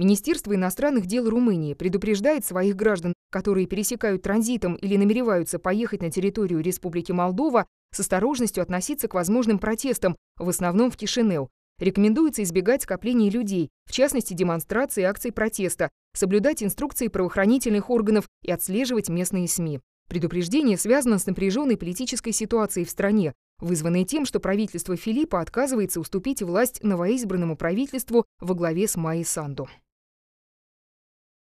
Министерство иностранных дел Румынии предупреждает своих граждан, которые пересекают транзитом или намереваются поехать на территорию Республики Молдова, с осторожностью относиться к возможным протестам, в основном в Кишинеу. Рекомендуется избегать скоплений людей, в частности демонстраций и акций протеста, соблюдать инструкции правоохранительных органов и отслеживать местные СМИ. Предупреждение связано с напряженной политической ситуацией в стране, вызванной тем, что правительство Филиппа отказывается уступить власть новоизбранному правительству во главе с Майи Санду.